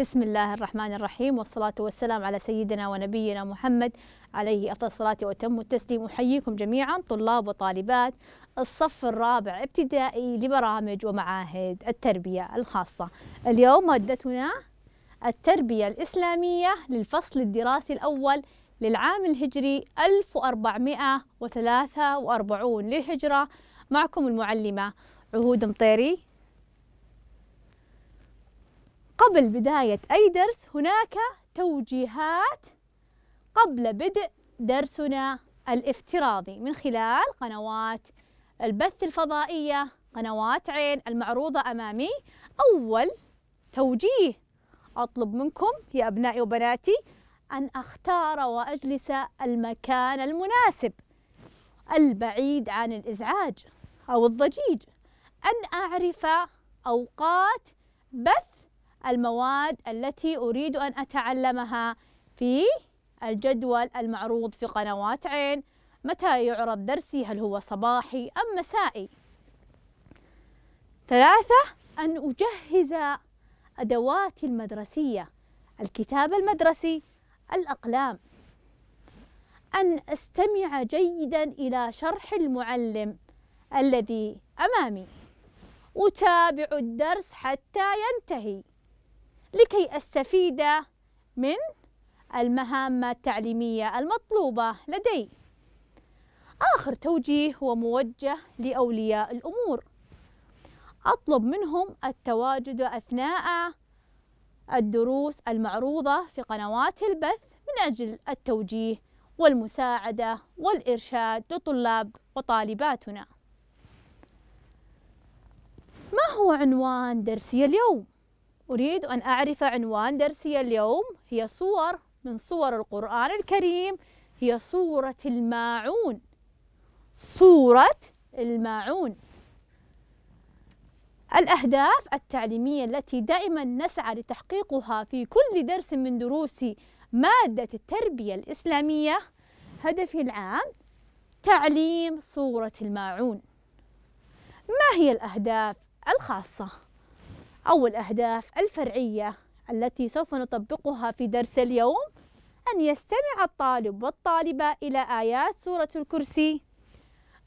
بسم الله الرحمن الرحيم والصلاة والسلام على سيدنا ونبينا محمد عليه أفضل الصلاة وأتم التسليم أحييكم جميعا طلاب وطالبات الصف الرابع ابتدائي لبرامج ومعاهد التربية الخاصة اليوم مادتنا التربية الإسلامية للفصل الدراسي الأول للعام الهجري 1443 للهجرة معكم المعلمة عهود مطيري قبل بداية أي درس هناك توجيهات قبل بدء درسنا الافتراضي من خلال قنوات البث الفضائية قنوات عين المعروضة أمامي أول توجيه أطلب منكم يا أبنائي وبناتي أن أختار وأجلس المكان المناسب البعيد عن الإزعاج أو الضجيج أن أعرف أوقات بث المواد التي أريد أن أتعلمها في الجدول المعروض في قنوات عين متى يعرض درسي هل هو صباحي أم مسائي ثلاثة أن أجهز أدواتي المدرسية الكتاب المدرسي الأقلام أن أستمع جيدا إلى شرح المعلم الذي أمامي أتابع الدرس حتى ينتهي لكي أستفيد من المهام التعليمية المطلوبة لدي آخر توجيه هو موجه لأولياء الأمور أطلب منهم التواجد أثناء الدروس المعروضة في قنوات البث من أجل التوجيه والمساعدة والإرشاد لطلاب وطالباتنا ما هو عنوان درسي اليوم؟ أريد أن أعرف عنوان درسي اليوم هي صور من صور القرآن الكريم هي صورة الماعون صورة الماعون الأهداف التعليمية التي دائما نسعى لتحقيقها في كل درس من دروس مادة التربية الإسلامية هدفي العام تعليم صورة الماعون ما هي الأهداف الخاصة؟ أو الأهداف الفرعية التي سوف نطبقها في درس اليوم أن يستمع الطالب والطالبة إلى آيات سورة الكرسي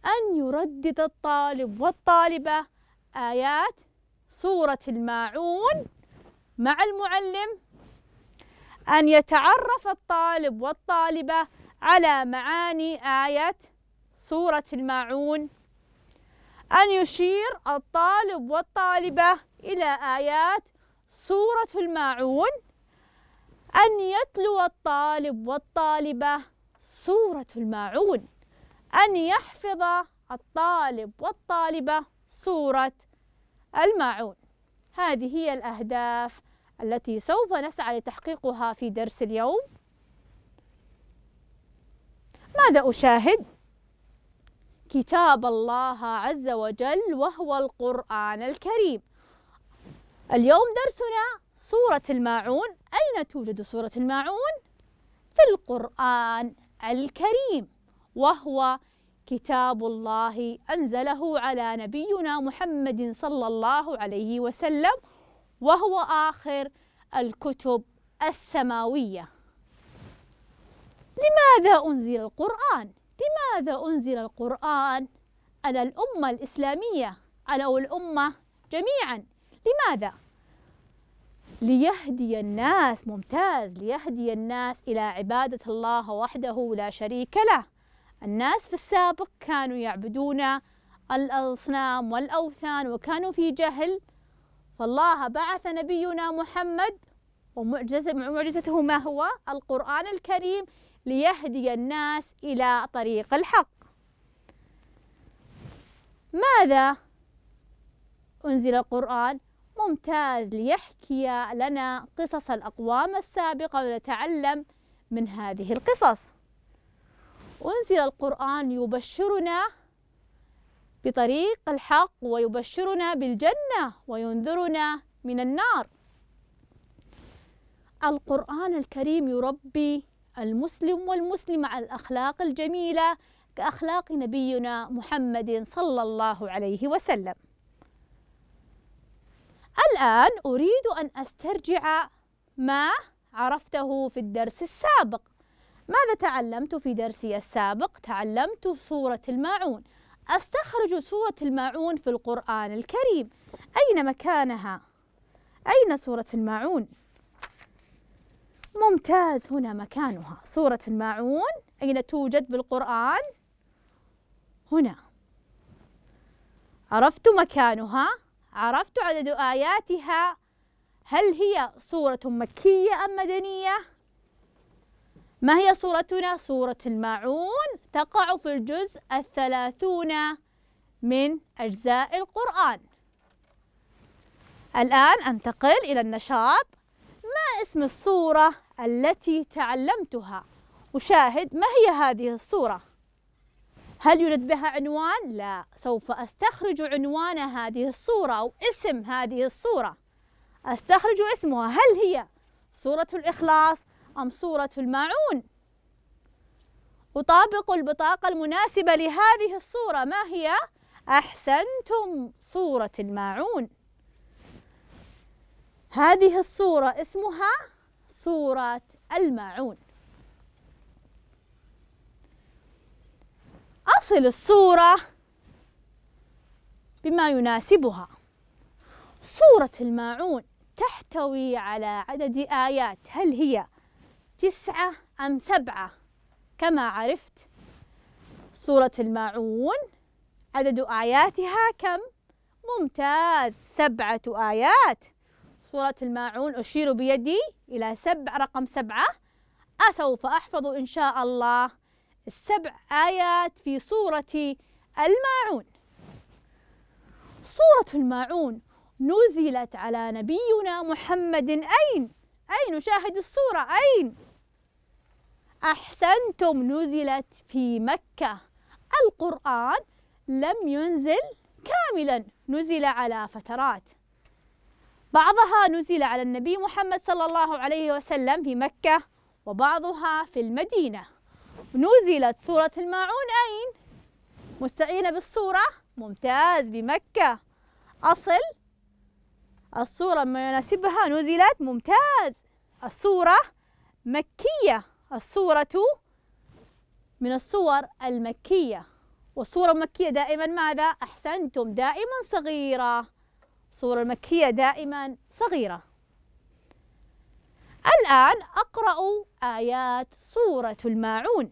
أن يردد الطالب والطالبة آيات سورة الماعون مع المعلم أن يتعرف الطالب والطالبة على معاني آية سورة الماعون أن يشير الطالب والطالبة إلى آيات سورة الماعون أن يتلو الطالب والطالبة سورة الماعون أن يحفظ الطالب والطالبة سورة الماعون هذه هي الأهداف التي سوف نسعى لتحقيقها في درس اليوم ماذا أشاهد؟ كتاب الله عز وجل وهو القرآن الكريم اليوم درسنا سورة الماعون أين توجد سورة الماعون؟ في القرآن الكريم وهو كتاب الله أنزله على نبينا محمد صلى الله عليه وسلم وهو آخر الكتب السماوية لماذا أنزل القرآن؟ لماذا أنزل القرآن على الأمة الإسلامية على الأمة جميعا؟ لماذا؟ ليهدي الناس ممتاز ليهدي الناس إلى عبادة الله وحده لا شريك له الناس في السابق كانوا يعبدون الأصنام والأوثان وكانوا في جهل فالله بعث نبينا محمد ومعجزته ما هو القرآن الكريم ليهدي الناس إلى طريق الحق ماذا أنزل القرآن ممتاز ليحكي لنا قصص الأقوام السابقة ونتعلم من هذه القصص أنزل القرآن يبشرنا بطريق الحق ويبشرنا بالجنة وينذرنا من النار القرآن الكريم يربي المسلم والمسلمة على الأخلاق الجميلة كأخلاق نبينا محمد صلى الله عليه وسلم الآن أريد أن أسترجع ما عرفته في الدرس السابق ماذا تعلمت في درسي السابق؟ تعلمت سورة الماعون أستخرج سورة الماعون في القرآن الكريم أين مكانها؟ أين سورة الماعون؟ ممتاز هنا مكانها سورة الماعون أين توجد بالقرآن؟ هنا عرفت مكانها عرفت عدد آياتها هل هي صورة مكية أم مدنية؟ ما هي صورتنا؟ صورة الماعون تقع في الجزء الثلاثون من أجزاء القرآن الآن أنتقل إلى النشاط ما اسم الصورة التي تعلمتها؟ وشاهد ما هي هذه الصورة؟ هل يوجد بها عنوان؟ لا سوف أستخرج عنوان هذه الصورة أو اسم هذه الصورة أستخرج اسمها هل هي صورة الإخلاص أم صورة الماعون؟ أطابق البطاقة المناسبة لهذه الصورة ما هي؟ أحسنتم صورة الماعون هذه الصورة اسمها صورة الماعون تصل الصورة بما يناسبها صورة الماعون تحتوي على عدد آيات هل هي تسعة أم سبعة كما عرفت صورة الماعون عدد آياتها كم؟ ممتاز سبعة آيات صورة الماعون أشير بيدي إلى سبع رقم سبعة أسوف أحفظ إن شاء الله السبع آيات في سورة الماعون سورة الماعون نزلت على نبينا محمد أين؟ أين شاهد السورة أين؟ أحسنتم نزلت في مكة القرآن لم ينزل كاملا نزل على فترات بعضها نزل على النبي محمد صلى الله عليه وسلم في مكة وبعضها في المدينة نزلت سورة الماعون أين؟ مستعينة بالصورة ممتاز بمكة أصل الصورة ما يناسبها نزلت ممتاز الصورة مكية الصورة من الصور المكية والصورة المكية دائما ماذا؟ أحسنتم دائما صغيرة الصورة المكية دائما صغيرة الآن أقرأ آيات سورة الماعون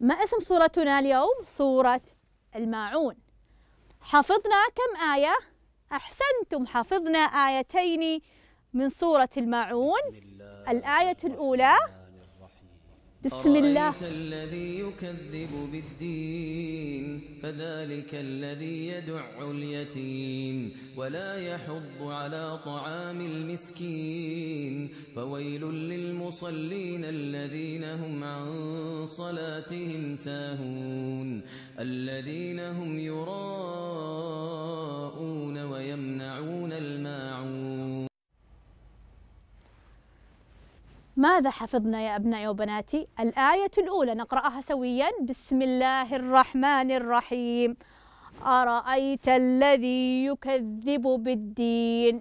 ما اسم صورتنا اليوم؟ صورة الماعون حفظنا كم آية؟ أحسنتم حفظنا آيتين من سورة الماعون الآية الأولى بسم الله الذي يكذب بالدين فذلك الذي يدع اليتيم ولا يحض على طعام المسكين فويل للمصلين الذين صلاتهم ساهون الذين هم يراءون ويمنعون الماعون ماذا حفظنا يا أبنائي وبناتي؟ الآية الأولى نقرأها سويا بسم الله الرحمن الرحيم أرأيت الذي يكذب بالدين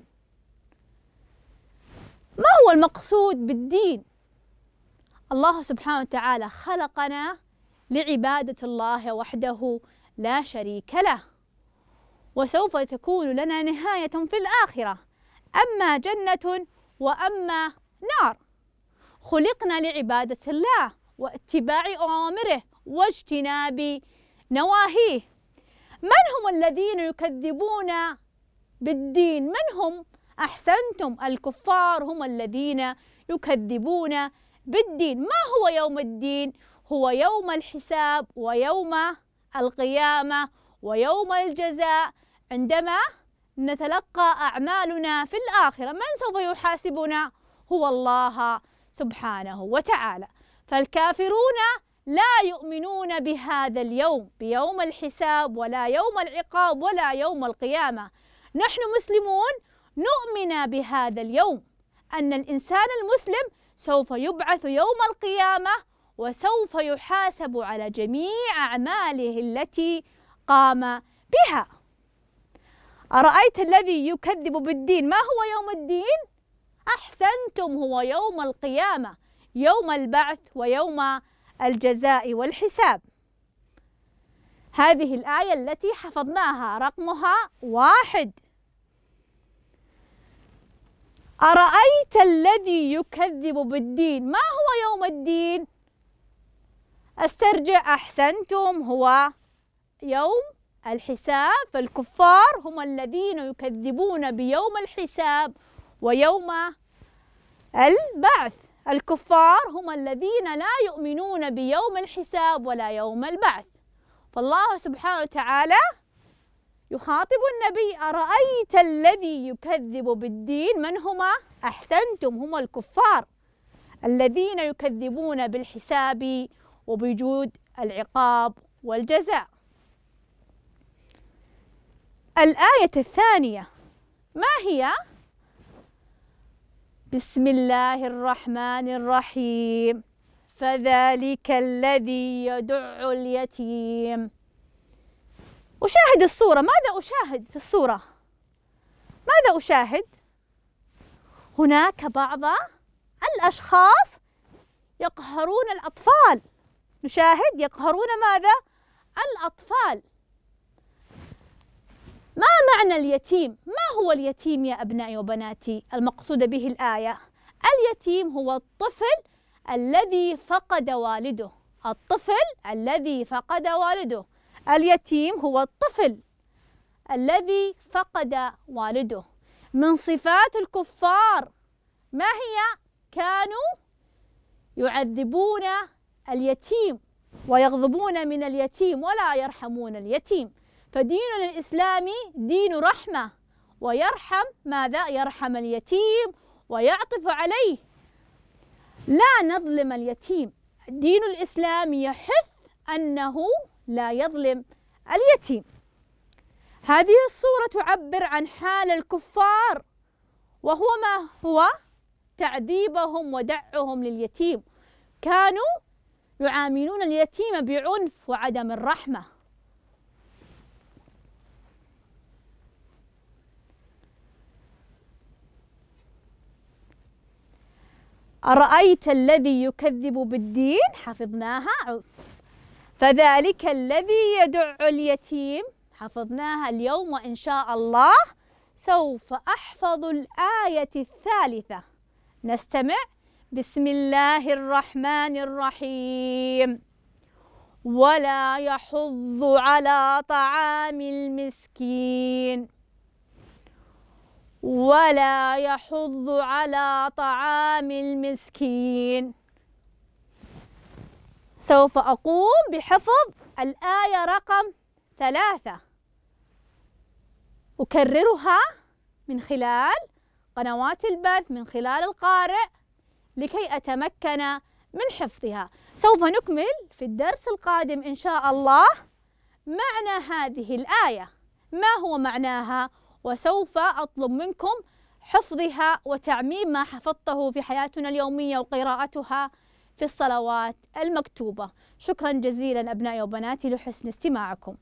ما هو المقصود بالدين؟ الله سبحانه وتعالى خلقنا لعبادة الله وحده لا شريك له وسوف تكون لنا نهاية في الآخرة أما جنة وأما نار خلقنا لعبادة الله واتباع أوامره واجتناب نواهيه من هم الذين يكذبون بالدين من هم أحسنتم الكفار هم الذين يكذبون بالدين ما هو يوم الدين هو يوم الحساب ويوم القيامة ويوم الجزاء عندما نتلقى أعمالنا في الآخرة من سوف يحاسبنا هو الله سبحانه وتعالى فالكافرون لا يؤمنون بهذا اليوم بيوم الحساب ولا يوم العقاب ولا يوم القيامة نحن مسلمون نؤمن بهذا اليوم أن الإنسان المسلم سوف يبعث يوم القيامة وسوف يحاسب على جميع أعماله التي قام بها أرأيت الذي يكذب بالدين ما هو يوم الدين؟ أحسنتم هو يوم القيامة يوم البعث ويوم الجزاء والحساب هذه الآية التي حفظناها رقمها واحد أرأيت الذي يكذب بالدين ما هو يوم الدين؟ استرجع أحسنتم هو يوم الحساب فالكفار هم الذين يكذبون بيوم الحساب ويوم البعث الكفار هم الذين لا يؤمنون بيوم الحساب ولا يوم البعث فالله سبحانه وتعالى يخاطب النبي أرأيت الذي يكذب بالدين من هما؟ أحسنتم هما الكفار الذين يكذبون بالحساب وبوجود العقاب والجزاء الآية الثانية ما هي؟ بسم الله الرحمن الرحيم فذلك الذي يدع اليتيم أشاهد الصورة ماذا أشاهد في الصورة ماذا أشاهد هناك بعض الأشخاص يقهرون الأطفال نشاهد يقهرون ماذا الأطفال ما معنى اليتيم ما هو اليتيم يا أبنائي وبناتي المقصود به الآية اليتيم هو الطفل الذي فقد والده الطفل الذي فقد والده اليتيم هو الطفل الذي فقد والده من صفات الكفار ما هي كانوا يعذبون اليتيم ويغضبون من اليتيم ولا يرحمون اليتيم فديننا الإسلامي دين رحمة ويرحم ماذا يرحم اليتيم ويعطف عليه لا نظلم اليتيم الدين الإسلامي يحث أنه لا يظلم اليتيم هذه الصورة تعبر عن حال الكفار وهو ما هو تعذيبهم ودعهم لليتيم كانوا يعاملون اليتيم بعنف وعدم الرحمة أرأيت الذي يكذب بالدين حفظناها فذلك الذي يدع اليتيم حفظناها اليوم وإن شاء الله سوف أحفظ الآية الثالثة نستمع بسم الله الرحمن الرحيم ولا يحض على طعام المسكين ولا يحض على طعام المسكين سوف أقوم بحفظ الآية رقم ثلاثة أكررها من خلال قنوات البث من خلال القارئ لكي أتمكن من حفظها سوف نكمل في الدرس القادم إن شاء الله معنى هذه الآية ما هو معناها وسوف أطلب منكم حفظها وتعميم ما حفظته في حياتنا اليومية وقراءتها في الصلوات المكتوبة شكرا جزيلا أبنائي وبناتي لحسن استماعكم